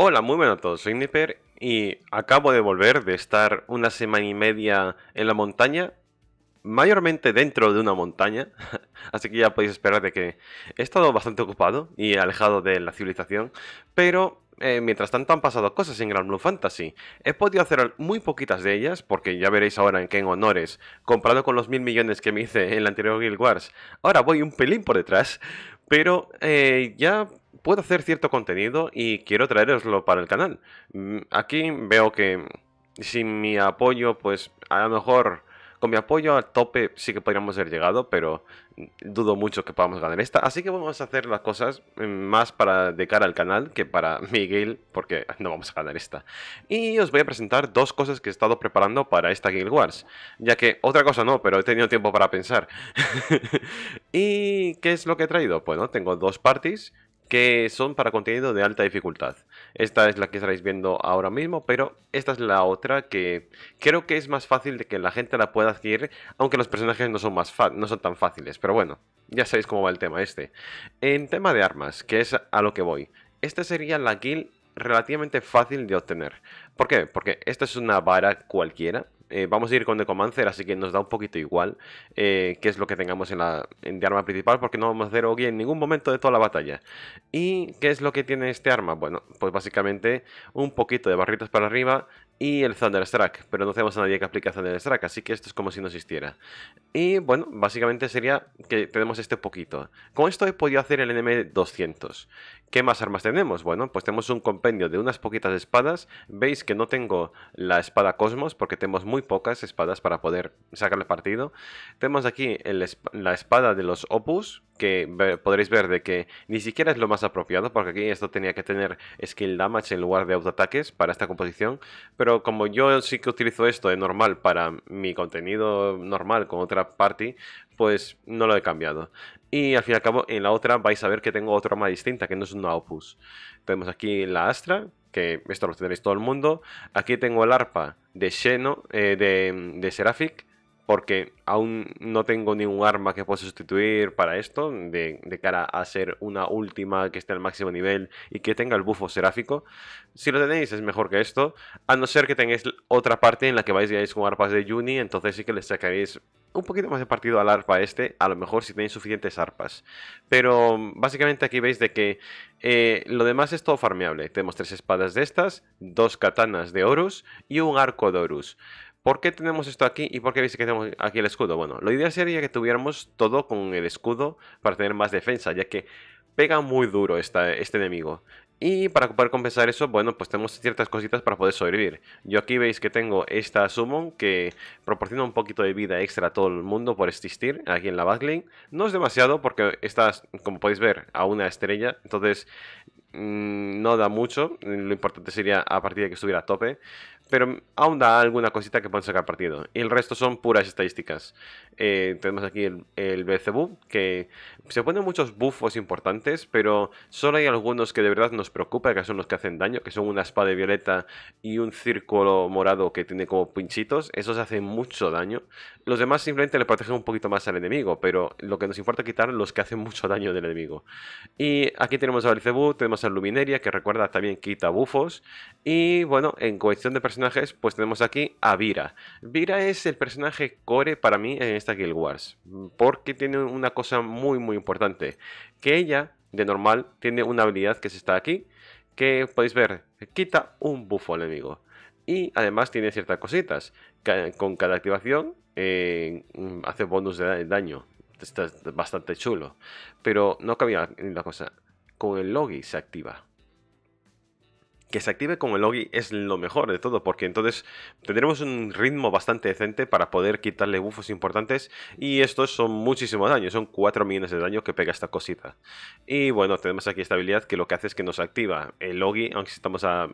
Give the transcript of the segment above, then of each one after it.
Hola, muy buenas a todos, soy Nipper y acabo de volver de estar una semana y media en la montaña, mayormente dentro de una montaña, así que ya podéis esperar de que he estado bastante ocupado y alejado de la civilización, pero eh, mientras tanto han pasado cosas en Grand Blue Fantasy. He podido hacer muy poquitas de ellas, porque ya veréis ahora en qué en honores, comparado con los mil millones que me hice en la anterior Guild Wars, ahora voy un pelín por detrás, pero eh, ya puedo hacer cierto contenido y quiero traeroslo para el canal. Mm, aquí veo que sin mi apoyo, pues a lo mejor con mi apoyo al tope sí que podríamos haber llegado, pero dudo mucho que podamos ganar esta. Así que vamos a hacer las cosas mm, más para de cara al canal que para Miguel, porque no vamos a ganar esta. Y os voy a presentar dos cosas que he estado preparando para esta Guild Wars. Ya que, otra cosa no, pero he tenido tiempo para pensar. ¿Y qué es lo que he traído? Bueno, tengo dos parties que son para contenido de alta dificultad. Esta es la que estaréis viendo ahora mismo, pero esta es la otra que creo que es más fácil de que la gente la pueda adquirir, aunque los personajes no son, tan fáciles, pero bueno, ya sabéis cómo va el tema este. En tema de armas, que es a lo que voy, esta sería la kill relativamente fácil de obtener. ¿Por qué? Porque esta es una vara cualquiera eh, vamos a ir con Decomancer, así que nos da un poquito igual eh, qué es lo que tengamos en la de arma principal, porque no vamos a hacer Ogi en ningún momento de toda la batalla. ¿Y qué es lo que tiene este arma? Bueno, pues básicamente un poquito de barritas para arriba y el Thunderstrike, pero no tenemos a nadie que aplique Thunderstruck, así que esto es como si no existiera. Y bueno, básicamente sería que tenemos este poquito. Con esto he podido hacer el NM200, ¿Qué más armas tenemos? Bueno, pues tenemos un compendio de unas poquitas espadas. Veis que no tengo la espada Cosmos porque tenemos muy pocas espadas para poder sacarle partido. Tenemos aquí la espada de los Opus, que podréis ver de que ni siquiera es lo más apropiado porque aquí esto tenía que tener skill damage en lugar de autoataques para esta composición. Pero como yo sí que utilizo esto de normal para mi contenido normal con otra party, pues no lo he cambiado. Y al fin y al cabo, en la otra vais a ver que tengo otra arma distinta, que no es una Opus. Tenemos aquí la Astra, que esto lo tendréis todo el mundo. Aquí tengo el arpa de Xeno, eh, de, de Seraphic porque aún no tengo ningún arma que pueda sustituir para esto, de, cara a ser una última que esté al máximo nivel y que tenga el bufo seráfico. Si lo tenéis es mejor que esto, a no ser que tengáis otra parte en la que vais con arpas de Juni, entonces sí que le sacaréis un poquito más de partido al arpa este, a lo mejor si tenéis suficientes arpas. Pero básicamente aquí veis de que eh, lo demás es todo farmeable. Tenemos tres espadas de estas, dos katanas de Horus y un arco de Horus. ¿Por qué tenemos esto aquí y por qué veis que tenemos aquí el escudo? Bueno, lo idea sería que tuviéramos todo con el escudo para tener más defensa, ya que pega muy duro este enemigo. Y para poder compensar eso, bueno, pues tenemos ciertas cositas para poder sobrevivir. Yo aquí veis que tengo esta Summon que proporciona un poquito de vida extra a todo el mundo por existir aquí en la Backlink. No es demasiado porque está, como podéis ver, a una estrella. Entonces Mm, no da mucho. Lo importante sería a partir de que estuviera a tope. Pero aún da alguna cosita que pueden sacar partido. Y el resto son puras estadísticas. Eh, tenemos aquí el, el BCB, que se ponen muchos buffos importantes, pero solo hay algunos que de verdad nos preocupan, que son los que hacen daño, que son una espada violeta y un círculo morado que tiene como pinchitos. Esos hacen mucho daño. Los demás simplemente le protegen un poquito más al enemigo, pero lo que nos importa quitar los que hacen mucho daño del enemigo. Y aquí tenemos al BCB, tenemos a Lumineria, que recuerda también quita bufos. Y bueno, en cuestión de personajes, pues tenemos aquí a Vira. Vira es el personaje core para mí en esta Guild Wars, porque tiene una cosa muy muy importante, que ella de normal tiene una habilidad que se está aquí, que podéis ver, quita un bufo al enemigo. Y además tiene ciertas cositas. Con cada activación eh, hace bonus de daño. Está bastante chulo. Pero no cambia la cosa con el logi se activa. Que se active con el logi es lo mejor de todo, porque entonces tendremos un ritmo bastante decente para poder quitarle bufos importantes. Y estos son muchísimos daños, son 4 millones de daño que pega esta cosita. Y bueno, tenemos aquí esta habilidad que lo que hace es que nos activa el logi, aunque estamos a,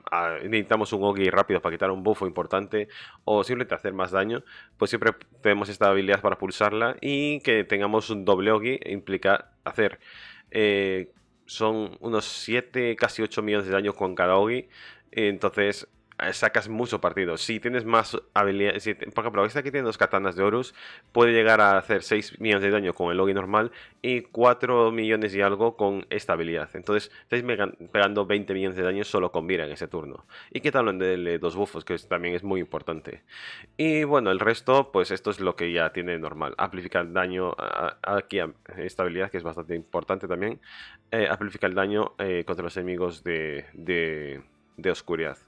necesitamos un logi rápido para quitar un bufo importante o simplemente hacer más daño, pues siempre tenemos esta habilidad para pulsarla y que tengamos un doble logi implica hacer... Eh, son unos 7, casi 8 millones de daños con Karaogi. Entonces, eh, sacas mucho partido. Si tienes más habilidad, por ejemplo, esta que tiene dos katanas de Horus, puede llegar a hacer 6 millones de daño con el Logi normal y 4 millones y algo con esta habilidad. Entonces, estáis pegando 20 millones de daño solo con mira en ese turno. Y qué tal de dos buffos, que también es muy importante. Y bueno, el resto, pues esto es lo que ya tiene normal. Amplifica el daño aquí, a esta habilidad que es bastante importante también. Eh, amplifica el daño eh, contra los enemigos de, de oscuridad.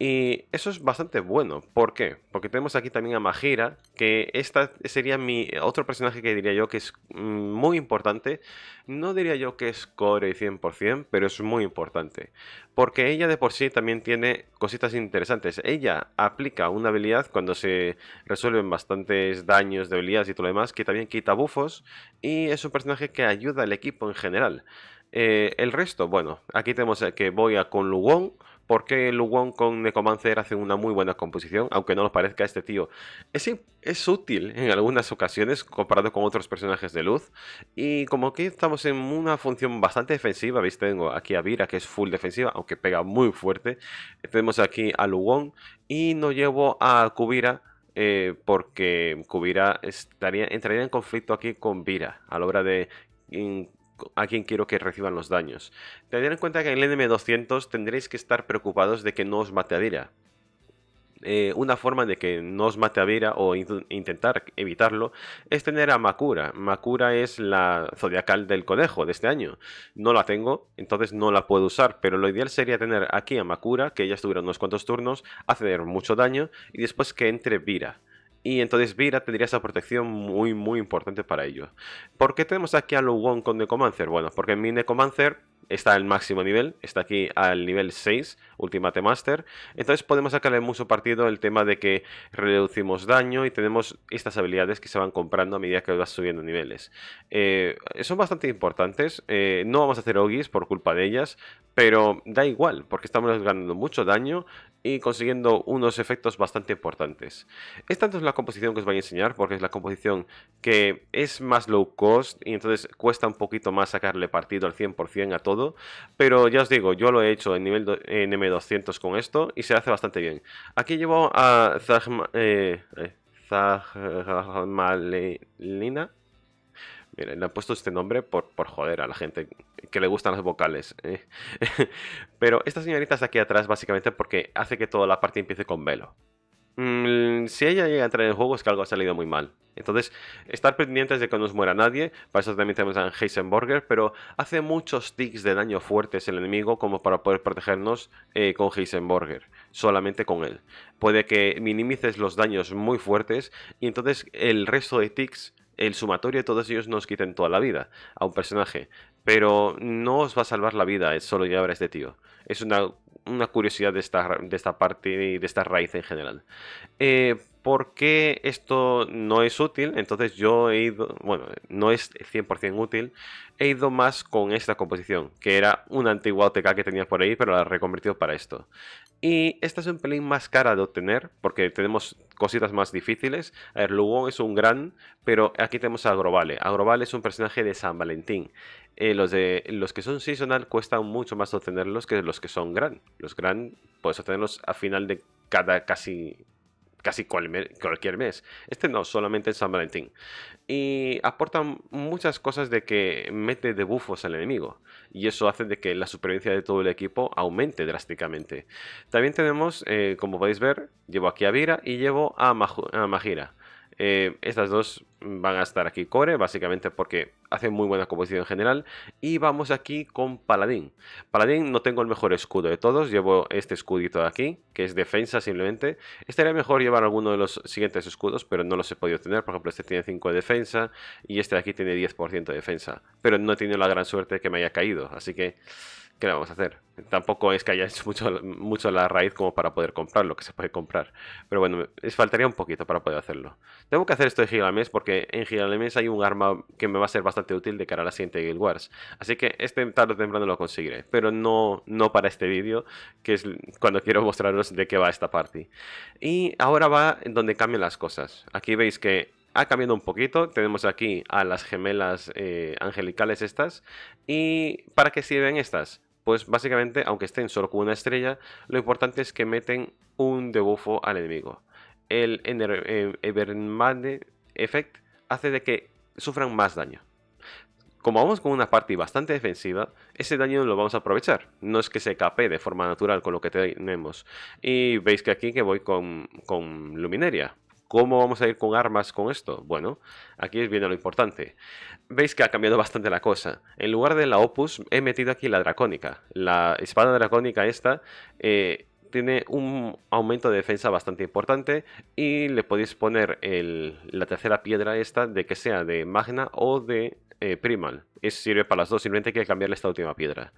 Y eso es bastante bueno. ¿Por qué? Porque tenemos aquí también a Majira. que esta sería mi otro personaje que diría yo que es mm, muy importante. No diría yo que es core 100%, pero es muy importante. Porque ella de por sí también tiene cositas interesantes. Ella aplica una habilidad cuando se resuelven bastantes daños de habilidades y todo lo demás, que también quita bufos. Y es un personaje que ayuda al equipo en general. Eh, el resto, bueno, aquí tenemos que voy a con Lugon porque Lugon con Necomancer hace una muy buena composición, aunque no nos parezca este tío. Es, útil en algunas ocasiones comparado con otros personajes de luz. Y como aquí estamos en una función bastante defensiva, ¿veis? Tengo aquí a Vira, que es full defensiva, aunque pega muy fuerte. Tenemos aquí a Lugon. y no llevo a Kubira. Eh, porque Kubira estaría, entraría en conflicto aquí con Vira a la hora de a quien quiero que reciban los daños. Tened en cuenta que en el NM200 tendréis que estar preocupados de que no os mate a Vira. Eh, una forma de que no os mate a Vira o intentar evitarlo es tener a Makura. Makura es la zodiacal del conejo de este año. No la tengo, entonces no la puedo usar, pero lo ideal sería tener aquí a Makura, que ya estuviera unos cuantos turnos, hacer mucho daño y después que entre Vira. Y entonces Vira tendría esa protección muy, muy importante para ellos. ¿Por qué tenemos aquí a Lugon con Necomancer? Bueno, porque mi Necromancer está al máximo nivel, está aquí al nivel 6, Ultimate Master. Entonces podemos sacarle mucho partido el tema de que reducimos daño y tenemos estas habilidades que se van comprando a medida que vas subiendo niveles. Eh, son bastante importantes, eh, no vamos a hacer ogis por culpa de ellas, pero da igual, porque estamos ganando mucho daño y consiguiendo unos efectos bastante importantes. Esta es la composición que os voy a enseñar, porque es la composición que es más low cost y entonces cuesta un poquito más sacarle partido al 100% a pero ya os digo, yo lo he hecho en nivel M200 con esto y se hace bastante bien. Aquí llevo a Zagma, eh, eh, Zagmalina. le han puesto este nombre por, joder a la gente que le gustan las vocales. Eh. Pero esta señorita de aquí atrás básicamente porque hace que toda la parte empiece con velo. Mm, si ella llega a entrar en el juego es que algo ha salido muy mal. Entonces, estar pendientes de que no nos muera nadie, para eso también tenemos a Heisenberger, pero hace muchos ticks de daño fuertes el enemigo como para poder protegernos eh, con Heisenberger, solamente con él. Puede que minimices los daños muy fuertes y entonces el resto de ticks, el sumatorio de todos ellos nos quiten toda la vida a un personaje. Pero no os va a salvar la vida es eh, solo llegar a este tío. Es una una curiosidad de esta, de esta parte, de esta raíz en general. porque eh, ¿Por qué esto no es útil? Entonces yo he ido, bueno, no es 100% útil, he ido más con esta composición, que era una antigua OTK que tenía por ahí, pero la he reconvertido para esto. Y esta es un pelín más cara de obtener porque tenemos cositas más difíciles. A ver, es un gran, pero aquí tenemos a Agrovale. Agrovale es un personaje de San Valentín. Eh, los, de, los que son seasonal Cuestan mucho más obtenerlos que los que son gran. Los gran puedes obtenerlos a final de cada casi casi cualquier mes. Este no, solamente en San Valentín. Y aportan muchas cosas de que mete debufos al enemigo. Y eso hace de que la supervivencia de todo el equipo aumente drásticamente. También tenemos, eh, como podéis ver, llevo aquí a Vira y llevo a, a eh, estas dos van a estar aquí core, básicamente porque hacen muy buena composición en general. Y vamos aquí con Paladín. Paladín no tengo el mejor escudo de todos, llevo este escudito de aquí, que es defensa simplemente. Estaría mejor llevar alguno de los siguientes escudos, pero no los he podido tener. Por ejemplo, este tiene 5 de defensa y este de aquí tiene 10% de defensa. Pero no he tenido la gran suerte de que me haya caído, así que... ¿qué le vamos a hacer? Tampoco es que haya hecho mucho, mucho la raíz como para poder comprar lo que se puede comprar. Pero bueno, es faltaría un poquito para poder hacerlo. Tengo que hacer esto de Gigalames porque en Gigalames hay un arma que me va a ser bastante útil de cara a la siguiente Guild Wars. Así que este tarde o temprano lo conseguiré. Pero no, no para este vídeo, que es cuando quiero mostraros de qué va esta party. Y ahora va donde cambian las cosas. Aquí veis que ha cambiado un poquito. Tenemos aquí a las gemelas eh, angelicales estas. ¿Y para qué sirven estas? Pues básicamente, aunque estén solo con una estrella, lo importante es que meten un debuffo al enemigo. El eh, Evermade Effect hace de que sufran más daño. Como vamos con una party bastante defensiva, ese daño lo vamos a aprovechar. No es que se cape de forma natural con lo que tenemos. Y veis que aquí que voy con, con Lumineria. ¿Cómo vamos a ir con armas con esto? Bueno, aquí viene lo importante. Veis que ha cambiado bastante la cosa. En lugar de la Opus, he metido aquí la Dracónica. La espada dracónica esta... Eh, tiene un aumento de defensa bastante importante y le podéis poner la tercera piedra esta de que sea de magna o de eh, primal. Eso sirve para las dos, simplemente hay que cambiarle esta última piedra.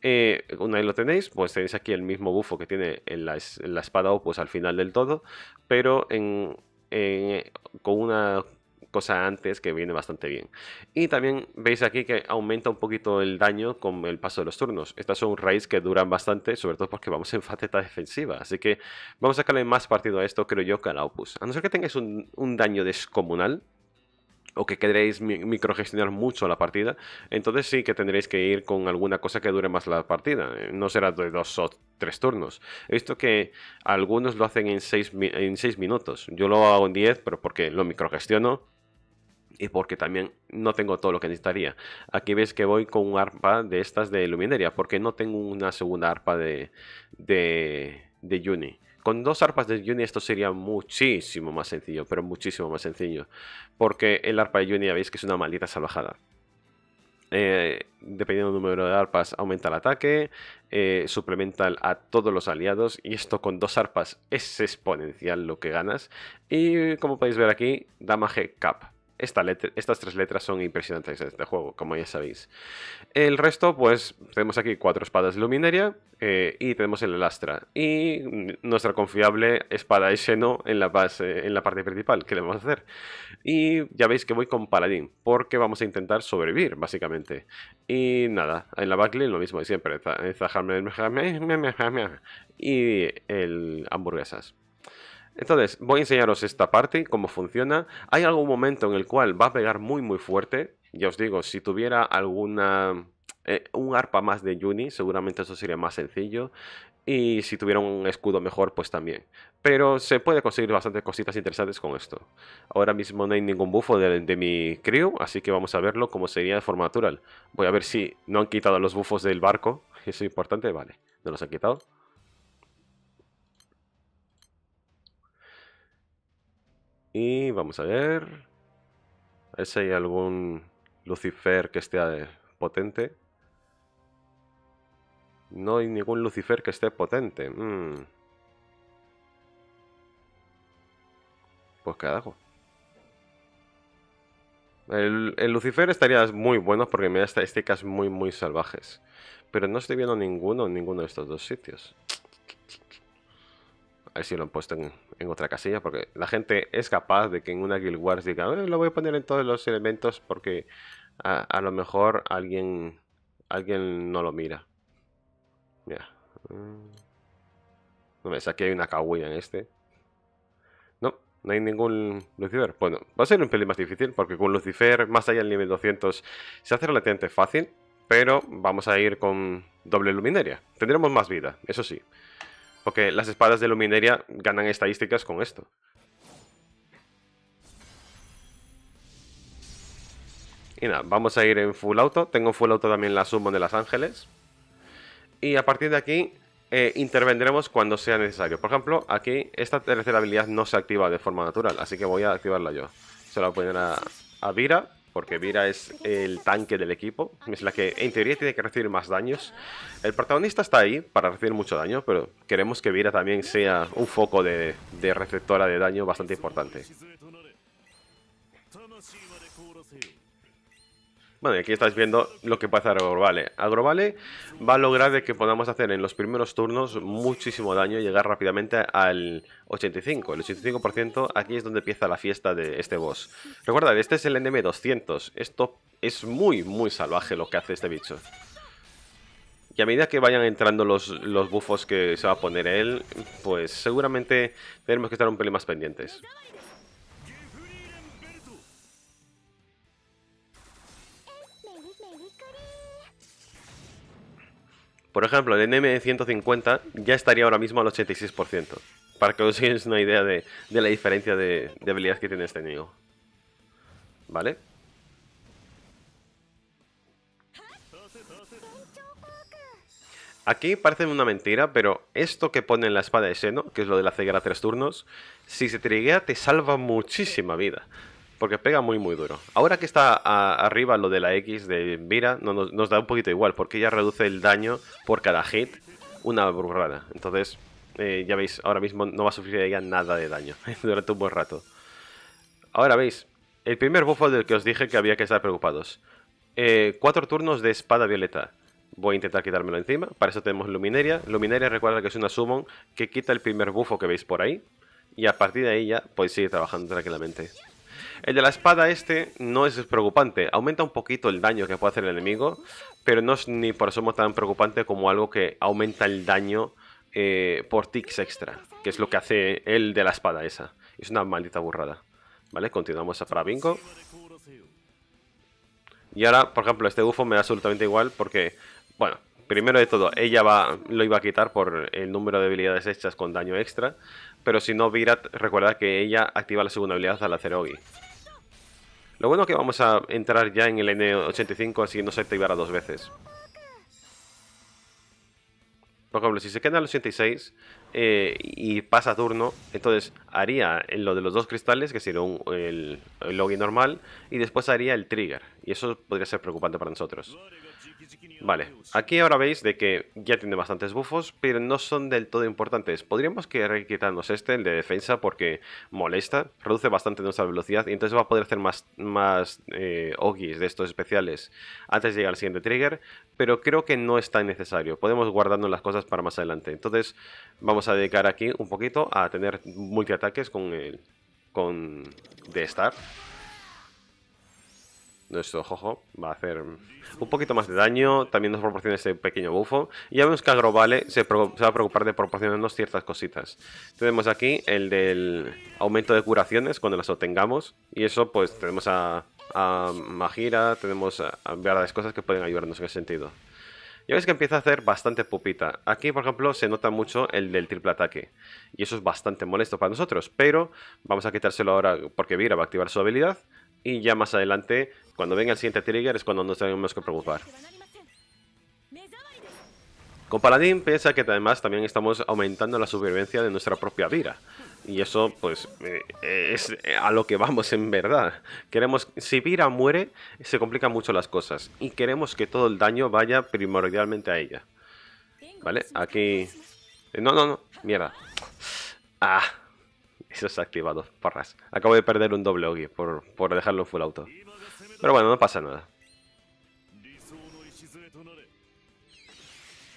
Eh, una vez lo tenéis, pues tenéis aquí el mismo bufo que tiene en la espada opus al final del todo, pero en, eh, con una cosa antes que viene bastante bien. Y también veis aquí que aumenta un poquito el daño con el paso de los turnos. Estas son raids que duran bastante, sobre todo porque vamos en faceta defensiva. Así que vamos a sacarle más partido a esto, creo yo, que a la Opus. A no ser que tengáis un daño descomunal, o que queréis microgestionar mucho la partida, entonces sí que tendréis que ir con alguna cosa que dure más la partida. Eh, no será de dos o tres turnos. He visto que algunos lo hacen en seis, minutos. Yo lo hago en diez, pero porque lo microgestiono y porque también no tengo todo lo que necesitaría. Aquí veis que voy con un arpa de estas de luminería porque no tengo una segunda arpa de, de, de Juni. Con dos arpas de Juni esto sería muchísimo más sencillo, pero muchísimo más sencillo. Porque el arpa de Juni ya veis que es una maldita salvajada. Eh, dependiendo del número de arpas, aumenta el ataque, eh, suplementa a todos los aliados. Y esto con dos arpas es exponencial lo que ganas. Y como podéis ver aquí, damage cap estas tres letras son impresionantes de este juego, como ya sabéis. El resto, pues, tenemos aquí cuatro espadas de Luminaria y tenemos el lastra Y nuestra confiable espada de Xeno en la, base, en la parte principal, que le vamos a hacer. Y ya veis que voy con Paladín, porque vamos a intentar sobrevivir, básicamente. Y nada, en la backline lo mismo de siempre. Y el hamburguesas. Entonces, voy a enseñaros esta parte, cómo funciona. Hay algún momento en el cual va a pegar muy muy fuerte. Ya os digo, si tuviera alguna... Eh, un arpa más de Juni, seguramente eso sería más sencillo. Y si tuviera un escudo mejor, pues también. Pero se puede conseguir bastantes cositas interesantes con esto. Ahora mismo no hay ningún bufo de, mi crew, así que vamos a verlo como sería de forma natural. Voy a ver si no han quitado los bufos del barco. Eso es importante, vale. No los han quitado. Y vamos a ver. A ver si hay algún Lucifer que esté eh, potente. No hay ningún Lucifer que esté potente. Mm. Pues qué hago. El, el, Lucifer estaría muy bueno porque me da estadísticas muy muy salvajes. Pero no estoy viendo ninguno en ninguno de estos dos sitios ver si lo han puesto en, otra casilla, porque la gente es capaz de que en una Guild Wars diga, eh, lo voy a poner en todos los elementos porque a, lo mejor alguien, alguien no lo mira. Mira. Mm. No me saqué una cagüilla en este. No, no hay ningún Lucifer. Bueno, va a ser un pelín más difícil porque con Lucifer, más allá del nivel 200, se hace relativamente fácil, pero vamos a ir con doble luminaria. Tendremos más vida, eso sí. Porque las espadas de lumineria ganan estadísticas con esto. Y nada, vamos a ir en full auto. Tengo full auto también la summon de Las Ángeles. Y a partir de aquí eh, intervendremos cuando sea necesario. Por ejemplo, aquí esta tercera habilidad no se activa de forma natural, así que voy a activarla yo. Se la voy a poner a Vira porque Vira es el tanque del equipo, es la que en teoría tiene que recibir más daños. El protagonista está ahí para recibir mucho daño, pero queremos que Vira también sea un foco de, receptora de daño bastante importante. Bueno, y aquí estáis viendo lo que pasa a Agrovale. Agrovale va a lograr de que podamos hacer en los primeros turnos muchísimo daño y llegar rápidamente al 85. El 85% aquí es donde empieza la fiesta de este boss. Recuerda, este es el NM200. Esto es muy, muy salvaje lo que hace este bicho. Y a medida que vayan entrando los, los bufos que se va a poner él, pues seguramente tenemos que estar un pelín más pendientes. Por ejemplo, el NM150 ya estaría ahora mismo al 86%, para que os hagáis una idea de, la diferencia de, habilidades que tiene este enemigo. ¿Vale? Aquí parece una mentira, pero esto que pone en la espada de seno, que es lo de la ceguera a tres turnos, si se triguea te salva muchísima vida porque pega muy muy duro. Ahora que está arriba lo de la X de mira, no, nos, da un poquito igual, porque ya reduce el daño por cada hit una burrada. Entonces, eh, ya veis, ahora mismo no va a sufrir ella nada de daño durante un buen rato. Ahora veis, el primer buffo del que os dije que había que estar preocupados. Eh, cuatro turnos de espada violeta. Voy a intentar quitármelo encima, para eso tenemos Luminaria. Luminaria recuerda que es una summon que quita el primer buffo que veis por ahí. Y a partir de ahí ya podéis seguir trabajando tranquilamente. El de la espada este no es preocupante. Aumenta un poquito el daño que puede hacer el enemigo, pero no es ni por asomo tan preocupante como algo que aumenta el daño eh, por tics extra, que es lo que hace el de la espada esa. Es una maldita burrada. Vale, continuamos a Bingo. Y ahora, por ejemplo, este bufo me da absolutamente igual porque, bueno, primero de todo, ella va, lo iba a quitar por el número de habilidades hechas con daño extra, pero si no, Virat, recuerda que ella activa la segunda habilidad al hacer Ogi. Lo bueno es que vamos a entrar ya en el N85, así no se activará dos veces. Por ejemplo, si se queda en el 86 eh, y pasa turno, entonces haría en lo de los dos cristales, que sería el, el login normal, y después haría el trigger. Y eso podría ser preocupante para nosotros. Vale, aquí ahora veis de que ya tiene bastantes bufos pero no son del todo importantes. Podríamos querer quitarnos este, el de defensa, porque molesta, reduce bastante nuestra velocidad y entonces va a poder hacer más, más eh, ogis de estos especiales antes de llegar al siguiente trigger, pero creo que no es tan necesario. Podemos guardarnos las cosas para más adelante. Entonces vamos a dedicar aquí un poquito a tener multiataques con el con de Star nuestro Jojo va a hacer un poquito más de daño, también nos proporciona ese pequeño bufo. Y ya vemos que Agrovale se, se va a preocupar de proporcionarnos ciertas cositas. Tenemos aquí el del aumento de curaciones cuando las obtengamos. Y eso pues tenemos a, Magira, tenemos a, varias cosas que pueden ayudarnos en ese sentido. Ya ves que empieza a hacer bastante pupita. Aquí, por ejemplo, se nota mucho el del triple ataque. Y eso es bastante molesto para nosotros. Pero vamos a quitárselo ahora porque Vira va a activar su habilidad. Y ya más adelante, cuando venga el siguiente trigger, es cuando nos tenemos que preocupar. Con Paladín piensa que además también estamos aumentando la supervivencia de nuestra propia Vira. Y eso pues eh, es a lo que vamos en verdad. Queremos, si Vira muere, se complican mucho las cosas. Y queremos que todo el daño vaya primordialmente a ella. ¿Vale? Aquí... Eh, no, no, no. Mierda. Ah, eso se ha activado, porras. Acabo de perder un doble Ogi por, por dejarlo en full auto. Pero bueno, no pasa nada.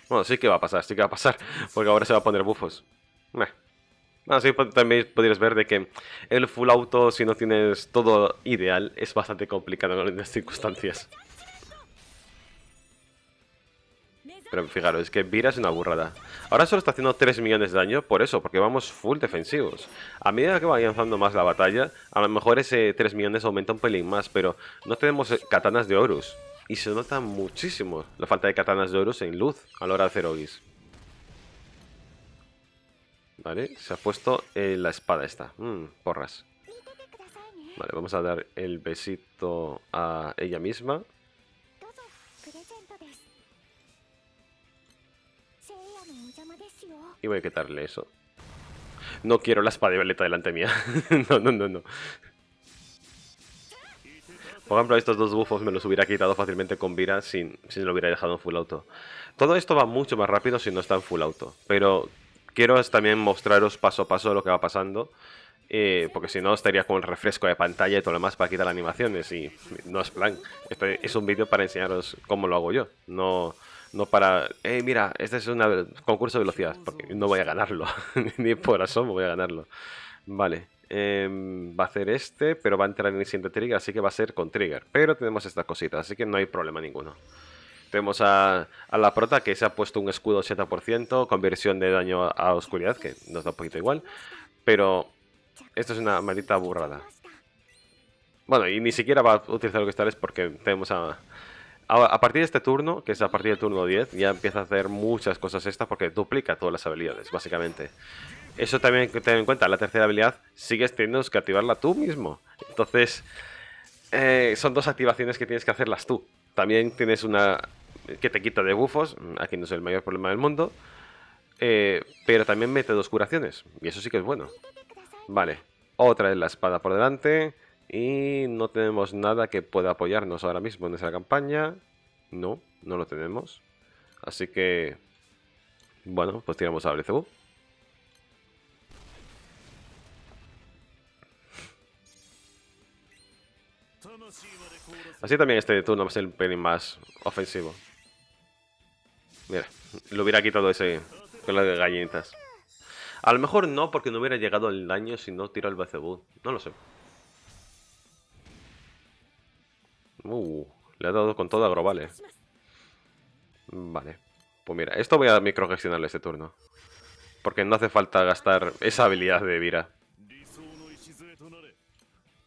Bueno, sí que va a pasar, sí que va a pasar, porque ahora se va a poner bufos. Bueno, ah, sí, pues, también podrías ver de que el full auto, si no tienes todo ideal, es bastante complicado en las circunstancias. Pero fijaros, es que Vira es una burrada. Ahora solo está haciendo 3 millones de daño por eso, porque vamos full defensivos. A medida que va avanzando más la batalla, a lo mejor ese 3 millones aumenta un pelín más, pero no tenemos eh, katanas de Horus. Y se nota muchísimo la falta de katanas de Horus en luz a la hora de hacer Ogis. Vale, se ha puesto eh, la espada esta. Mm, porras. Vale, vamos a dar el besito a ella misma. Y voy a quitarle eso. No quiero la espada de violeta delante mía. no, no, no, no. Por ejemplo, estos dos bufos me los hubiera quitado fácilmente con Vira sin, si lo hubiera dejado en full auto. Todo esto va mucho más rápido si no está en full auto. Pero quiero también mostraros paso a paso lo que va pasando. Eh, porque si no estaría con el refresco de pantalla y todo lo demás para quitar animaciones y no es plan. es un vídeo para enseñaros cómo lo hago yo, no no para, Eh, mira, este es un concurso de velocidad, porque no voy a ganarlo, ni por asomo voy a ganarlo. Vale, em, va a hacer este, pero va a entrar en el siguiente trigger, así que va a ser con trigger. Pero tenemos estas cositas, así que no hay problema ninguno. Tenemos a, a la prota que se ha puesto un escudo 80%, conversión de daño a oscuridad, que nos da un poquito igual. Pero esto es una maldita burrada. Bueno, y ni siquiera va a utilizar lo que está es porque tenemos a, a, partir de este turno, que es a partir del turno 10, ya empieza a hacer muchas cosas estas porque duplica todas las habilidades, básicamente. Eso también que tener en cuenta, la tercera habilidad sigues teniendo que activarla tú mismo. Entonces, eh, son dos activaciones que tienes que hacerlas tú. También tienes una que te quita de bufos, aquí no es el mayor problema del mundo, eh, pero también mete dos curaciones, y eso sí que es bueno. Vale, otra es la espada por delante, y no tenemos nada que pueda apoyarnos ahora mismo en esa campaña. No, no lo tenemos. Así que... Bueno, pues tiramos al BCB. Así también este turno va a ser un pelín más ofensivo. Mira, lo hubiera quitado ese con de gallinitas. A lo mejor no, porque no hubiera llegado el daño si no tiro el BCB. No lo sé. Uh, le ha dado con todo agro, Vale. Vale, Pues mira, esto voy a microgestionarle este turno. Porque no hace falta gastar esa habilidad de Vira.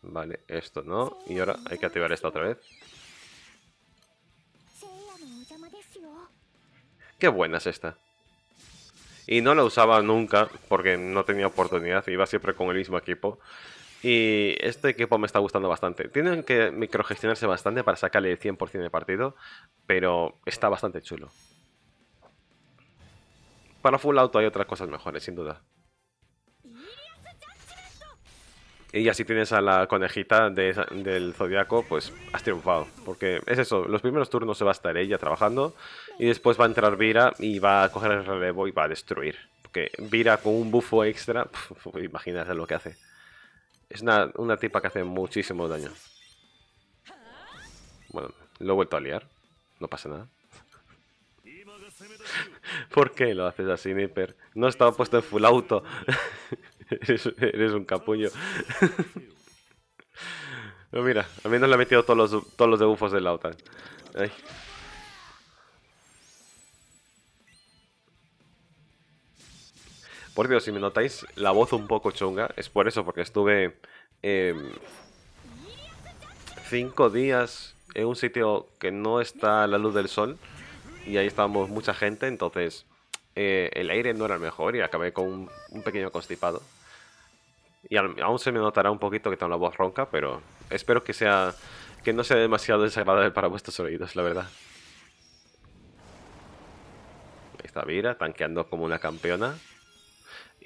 Vale, esto no. Y ahora hay que activar esta otra vez. Qué buena es esta. Y no la usaba nunca porque no tenía oportunidad. Iba siempre con el mismo equipo. Y este equipo me está gustando bastante. Tienen que microgestionarse bastante para sacarle el 100% de partido, pero está bastante chulo. Para Full Auto hay otras cosas mejores, sin duda. Y así tienes a la conejita del Zodiaco, pues has triunfado. Porque es eso, los primeros turnos se va a estar ella trabajando y después va a entrar Vira y va a coger el relevo y va a destruir. Porque Vira con un bufo extra, imagínate lo que hace. Es una, una tipa que hace muchísimo daño. Bueno, lo he vuelto a liar. No pasa nada. ¿Por qué lo haces así, Nipper? No estaba puesto en full auto. eres, un capullo. mira mira, mí no le he metido todos los, todos los debufos del auto Ay. Por Dios, si me notáis la voz un poco chunga, es por eso, porque estuve em, cinco días en un sitio que no está a la luz del sol y ahí estábamos mucha gente, entonces eh, el aire no era el mejor y acabé con un, pequeño constipado. Y aún se me notará un poquito que tengo la voz ronca, pero espero que sea que no sea demasiado desagradable para vuestros oídos, la verdad. Ahí está Vira, tanqueando como una campeona.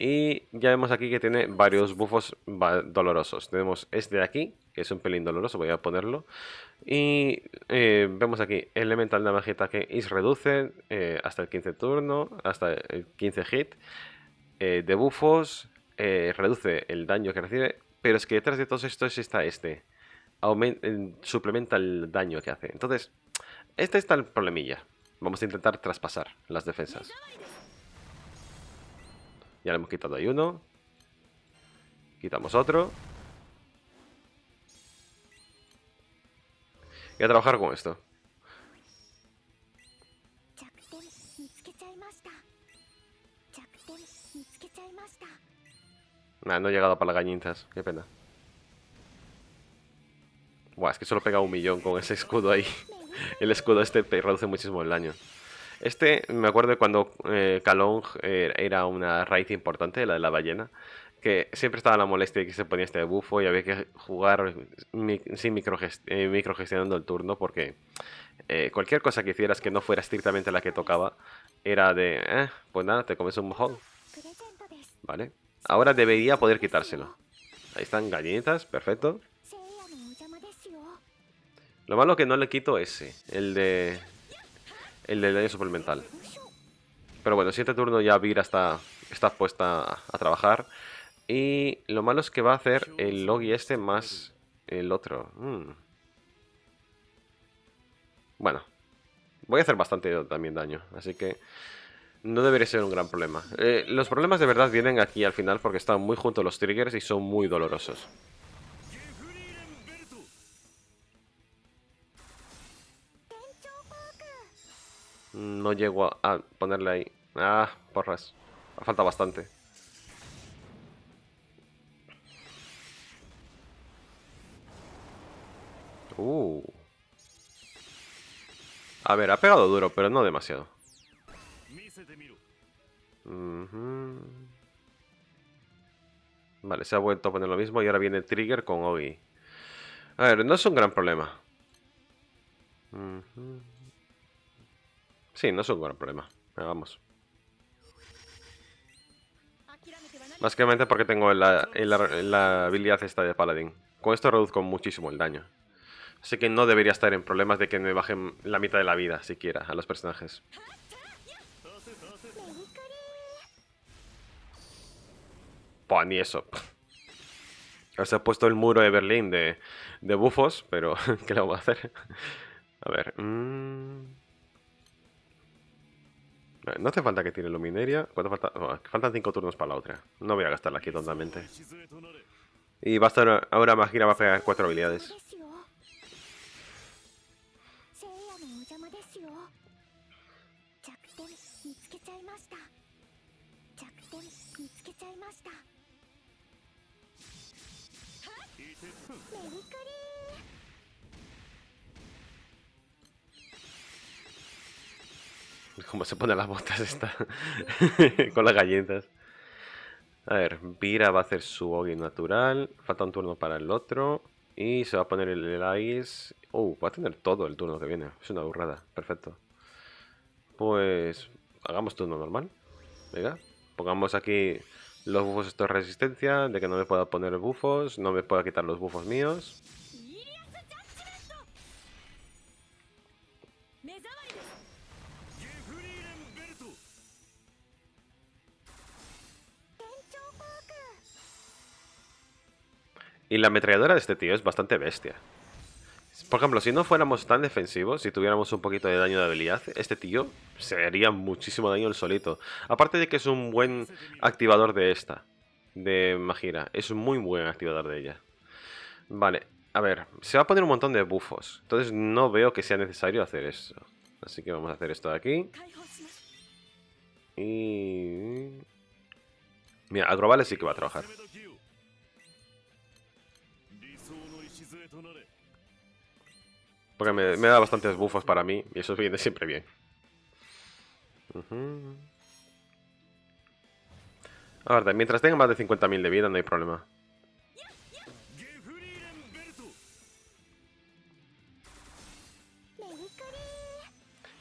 Y ya vemos aquí que tiene varios bufos dolorosos. Tenemos este de aquí, que es un pelín doloroso, voy a ponerlo. Y eh, vemos aquí Elemental Damage Attack is Reduced eh, hasta el 15 turno, hasta el 15 hit. Eh, de bufos, eh, reduce el daño que recibe. Pero es que detrás de todos estos está este. suplementa el daño que hace. Entonces, este está el problemilla. Vamos a intentar traspasar las defensas. Ya le hemos quitado ahí uno. Quitamos otro. voy a trabajar con esto. no he llegado para las Qué pena. Buah, es que solo pega un millón con ese escudo ahí. El escudo este reduce muchísimo el daño. Este, me acuerdo de cuando Calong eh, eh, era una raíz importante, la de la ballena, que siempre estaba la molestia de que se ponía este bufo y había que jugar sin eh, microgestionando el turno porque cualquier cosa que hicieras que no fuera estrictamente la que tocaba era de, pues nada, te comes un mojón. Vale. Ahora debería poder quitárselo. Ahí están gallinitas, perfecto. Lo malo que no le quito ese, el de el del daño suplemental. Pero bueno, el siguiente turno ya Vira está, está puesta a trabajar. Y lo malo es que va a hacer el Logi este más el otro. Mm. Bueno, voy a hacer bastante también daño, así que no debería ser un gran problema. Eh, los problemas de verdad vienen aquí al final porque están muy juntos los triggers y son muy dolorosos. No llego a, ponerle ahí. Ah, porras. falta bastante. Uh. A ver, ha pegado duro, pero no demasiado. Vale, se ha vuelto a poner lo mismo y ahora viene Trigger con Obi. A ver, no es un gran problema. Uh Sí, no es un gran problema. vamos. Básicamente porque tengo la, habilidad esta de paladín. Con esto reduzco muchísimo el daño. Así que no debería estar en problemas de que me bajen la mitad de la vida, siquiera, a los personajes. Pues ni eso. Se ha puesto el muro de Berlín de, de bufos, pero ¿qué le voy a hacer? A ver. Mmm... Eh, no hace falta que tiene luminaria. Oh, faltan cinco turnos para la otra. No voy a gastarla aquí tontamente. Y basta ahora, ahora Magira va a pegar cuatro habilidades. ¿Cómo se pone las botas esta. Con las galletas. A ver, Vira va a hacer su Ogi natural. Falta un turno para el otro. Y se va a poner el Ice, Uh, va a tener todo el turno que viene. Es una burrada. Perfecto. Pues hagamos turno normal. Venga. Pongamos aquí los bufos estos resistencia. De que no me pueda poner bufos. No me pueda quitar los bufos míos. Y la ametralladora de este tío es bastante bestia. Por ejemplo, si no fuéramos tan defensivos, si tuviéramos un poquito de daño de habilidad, este tío se haría muchísimo daño el solito. Aparte de que es un buen activador de esta, de Magira. Es un muy buen activador de ella. Vale, a ver, se va a poner un montón de bufos. Entonces no veo que sea necesario hacer eso. Así que vamos a hacer esto de aquí. Y... Mira, Agrobales sí que va a trabajar. Porque me, da bastantes bufos para mí y eso viene siempre bien. Ahora, mientras tenga más de 50.000 de vida no hay problema.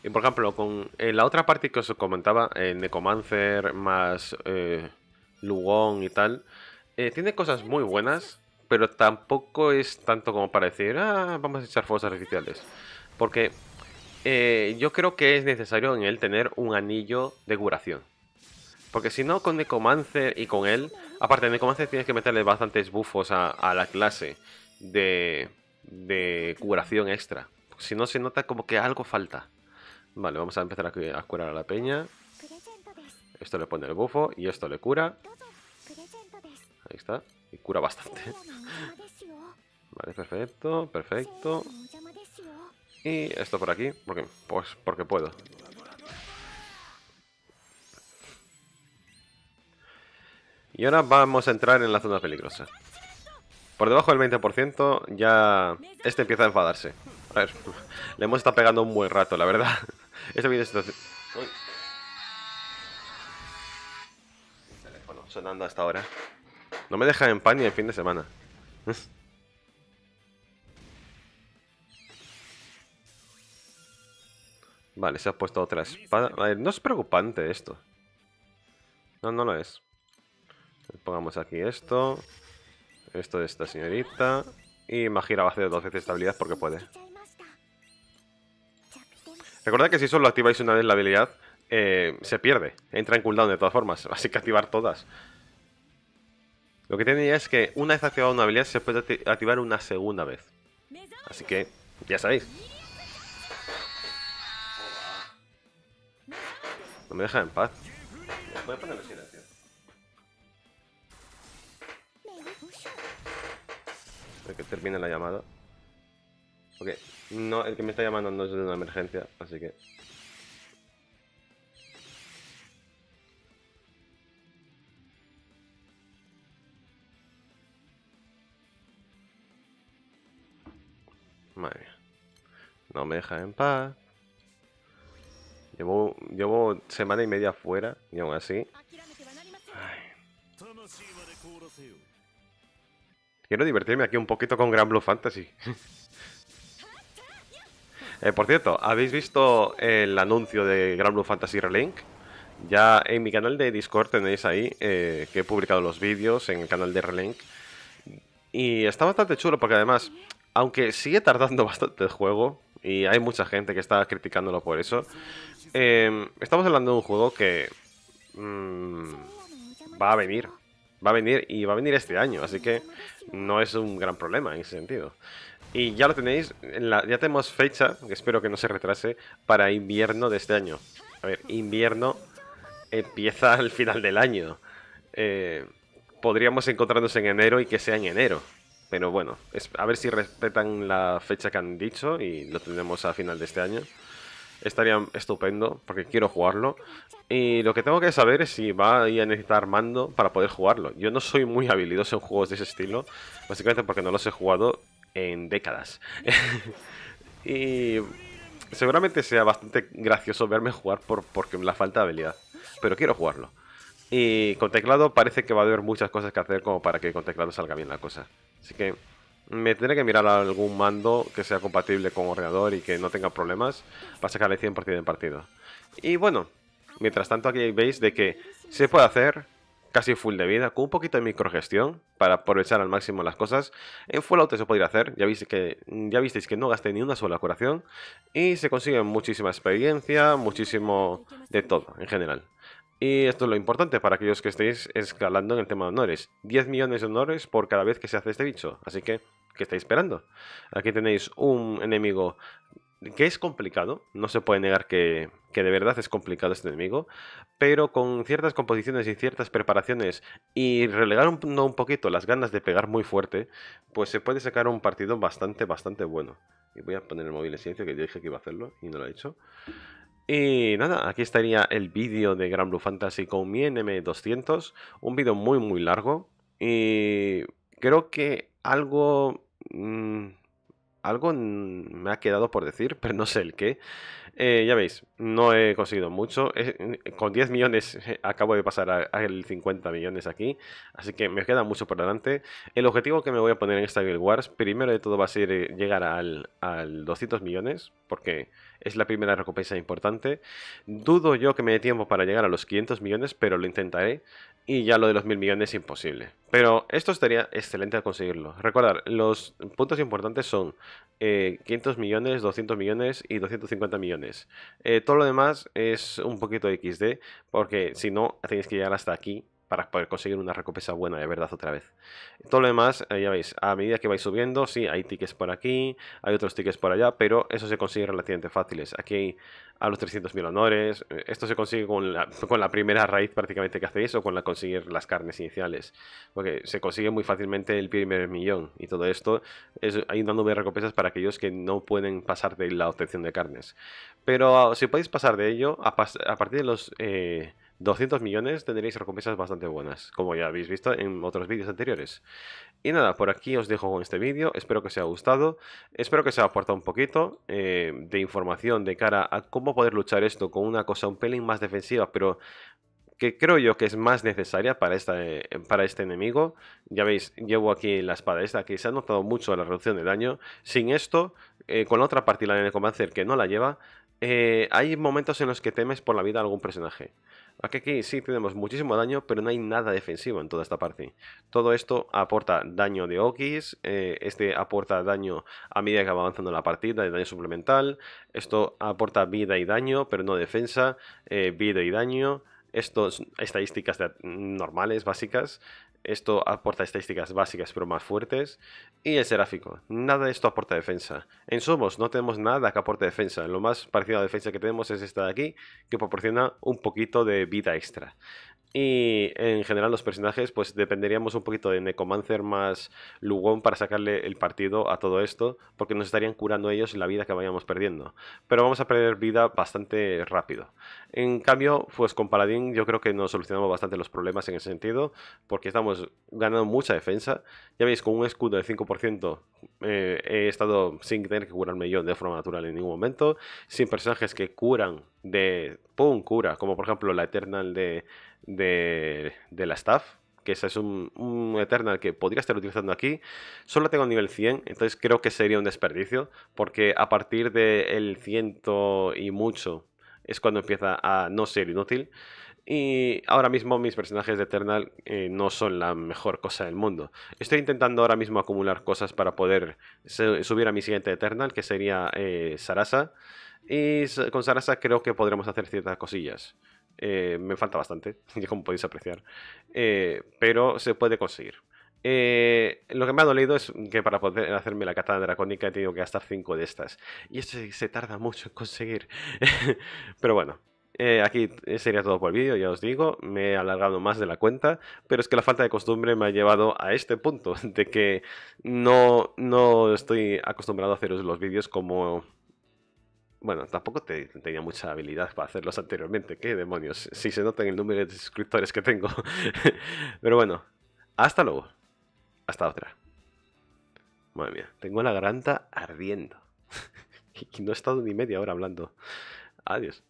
Y por ejemplo, con la otra parte que os comentaba, eh, Necomancer más eh, Lugón y tal, eh, tiene cosas muy buenas pero tampoco es tanto como para decir, ah, vamos a echar fuegos artificiales. Porque eh, yo creo que es necesario en él tener un anillo de curación. Porque si no, con Necomancer y con él, aparte de Necomancer tienes que meterle bastantes bufos a, la clase de, de curación extra. si no, se nota como que algo falta. Vale, vamos a empezar a, a curar a la peña. Esto le pone el bufo y esto le cura. Ahí está. Y cura bastante. Vale, perfecto, perfecto. Y esto por aquí, porque pues porque puedo. Y ahora vamos a entrar en la zona peligrosa. Por debajo del 20% ya este empieza a enfadarse. A ver, le hemos estado pegando un buen rato, la verdad. Este Uy. teléfono sonando hasta ahora. No me deja en Pan ni el fin de semana. Vale, se ha puesto otra espada. no es preocupante esto. No, no lo es. Pongamos aquí esto. Esto de esta señorita. Y Magira va a hacer dos veces esta porque puede. Recordad que si solo activáis una vez la habilidad, eh, se pierde. Entra en cooldown de todas formas. Así que activar todas. Lo que tiene ya es que una vez activada una habilidad se puede activar una segunda vez. Así que, ya sabéis. No me deja en paz. Voy a poner silencio. que termine la llamada. Ok, no, el que me está llamando no es de una emergencia, así que No me deja en paz. Llevo, llevo semana y media fuera y aún así... Quiero divertirme aquí un poquito con Gran Blue Fantasy. Eh, por cierto, ¿habéis visto el anuncio de Gran Blue Fantasy Relink? Ya en mi canal de Discord tenéis ahí eh, que he publicado los vídeos en el canal de Relink. Y está bastante chulo porque además, aunque sigue tardando bastante el juego, y hay mucha gente que está criticándolo por eso. Em, estamos hablando de un juego que mm, va a venir, va a venir y va a venir este año, así que no es un gran problema en ese sentido. Y ya lo tenéis, ya tenemos fecha, que espero que no se retrase, para invierno de este año. A ver, invierno empieza al final del año. Eh, podríamos encontrarnos en enero y que sea en enero. Pero bueno, a ver si respetan la fecha que han dicho y lo tendremos a final de este año. Estaría estupendo porque quiero jugarlo. Y lo que tengo que saber es si va a necesitar mando para poder jugarlo. Yo no soy muy habilidoso en juegos de ese estilo, básicamente porque no los he jugado en décadas. y seguramente sea bastante gracioso verme jugar por, porque la falta de habilidad. Pero quiero jugarlo. Y con teclado parece que va a haber muchas cosas que hacer como para que con teclado salga bien la cosa. Así que me tendré que mirar algún mando que sea compatible con ordenador y que no tenga problemas para sacarle 100% en partido. Y bueno, mientras tanto aquí veis de que se puede hacer casi full de vida, con un poquito de microgestión para aprovechar al máximo las cosas. En Fallout se podría hacer, ya, visteis que, ya visteis que no gasté ni una sola curación y se consigue muchísima experiencia, muchísimo de todo en general. Y esto es lo importante para aquellos que estéis escalando en el tema de honores. 10 millones de honores por cada vez que se hace este bicho. Así que, ¿qué estáis esperando? Aquí tenéis un enemigo que es complicado, no se puede negar que, de verdad es complicado este enemigo, pero con ciertas composiciones y ciertas preparaciones y relegar un, poquito las ganas de pegar muy fuerte, pues se puede sacar un partido bastante, bastante bueno. Y voy a poner el móvil en silencio que yo dije que iba a hacerlo y no lo he hecho. Y nada, aquí estaría el vídeo de Grand Blue Fantasy con mi NM200, un vídeo muy muy largo y creo que algo mm, algo me ha quedado por decir, pero no sé el qué. Eh, ya veis, no he conseguido mucho. Eh, eh, con 10 millones acabo de pasar al 50 millones aquí, así que me queda mucho por delante. El objetivo que me voy a poner en esta Guild Wars, primero de todo va a ser llegar al, al 200 millones, porque es la primera recompensa importante. Dudo yo que me dé tiempo para llegar a los 500 millones, pero lo intentaré. Y ya lo de los mil millones es imposible. Pero esto estaría excelente a conseguirlo. Recordar, los puntos importantes son 500 eh, millones, 200 millones y 250 millones. Eh, todo lo demás es un poquito XD, porque si no, tenéis que llegar hasta aquí para poder conseguir una recompensa buena de verdad otra vez. Todo lo demás, eh, ya veis, a medida que vais subiendo, sí, hay tickets por aquí, hay otros tickets por allá, pero eso se consigue relativamente fáciles. Aquí hay a los 300.000 honores, eh, esto se consigue con la, con la, primera raíz prácticamente que hacéis o con la conseguir las carnes iniciales, porque se consigue muy fácilmente el primer millón y todo esto es de recompensas para aquellos que no pueden pasar de la obtención de carnes. Pero ah, si podéis pasar de ello, a, partir de los... Eh, 200 millones tendréis recompensas bastante buenas, como ya habéis visto en otros vídeos anteriores. Y nada, por aquí os dejo con este vídeo, espero que os haya gustado, espero que os haya aportado un poquito eh, de información de cara a cómo poder luchar esto con una cosa un pelín más defensiva, pero que creo yo que es más necesaria para, esta, eh, para este enemigo. Ya veis, llevo aquí la espada esta, que se ha notado mucho la reducción de daño. Sin esto, eh, con la otra partida de Necromancer que no la lleva, eh, hay momentos en los que temes por la vida a algún personaje. Aquí, sí tenemos muchísimo daño, pero no hay nada defensivo en toda esta parte. Todo esto aporta daño de Okis, eh, este aporta daño a medida que va avanzando la partida, de daño suplemental, esto aporta vida y daño, pero no defensa, eh, vida y daño, estos estadísticas normales, básicas, esto aporta estadísticas básicas pero más fuertes. Y el seráfico. Nada de esto aporta defensa. En Somos no tenemos nada que aporte defensa. Lo más parecido a la defensa que tenemos es esta de aquí, que proporciona un poquito de vida extra. Y en general los personajes, pues dependeríamos un poquito de Necomancer más Lugón para sacarle el partido a todo esto, porque nos estarían curando ellos la vida que vayamos perdiendo. Pero vamos a perder vida bastante rápido. En cambio, pues con Paladín yo creo que nos solucionamos bastante los problemas en ese sentido, porque estamos ganando mucha defensa. Ya veis, con un escudo del 5% eh, he estado sin tener que curarme yo de forma natural en ningún momento, sin personajes que curan de... ¡Pum! Cura, como por ejemplo la Eternal de de, la staff, que ese es un, Eternal que podría estar utilizando aquí, solo tengo nivel 100, entonces creo que sería un desperdicio, porque a partir del el 100 y mucho es cuando empieza a no ser inútil. Y ahora mismo mis personajes de Eternal eh, no son la mejor cosa del mundo. Estoy intentando ahora mismo acumular cosas para poder subir a mi siguiente Eternal, que sería eh, Sarasa. Y con Sarasa creo que podremos hacer ciertas cosillas. Eh, me falta bastante, como podéis apreciar. Eh, pero se puede conseguir. Eh, lo que me ha dolido es que para poder hacerme la de dracónica he tenido que gastar 5 de estas. Y esto se tarda mucho en conseguir. pero bueno. aquí sería todo por el vídeo, ya os digo, me he alargado más de la cuenta, pero es que la falta de costumbre me ha llevado a este punto, de que no, no estoy acostumbrado a hacer los vídeos como bueno, tampoco tenía mucha habilidad para hacerlos anteriormente. ¿Qué demonios? Si se nota en el número de suscriptores que tengo. Pero bueno, hasta luego. Hasta otra. Madre mía, tengo la garganta ardiendo. y no he estado ni media hora hablando. Adiós.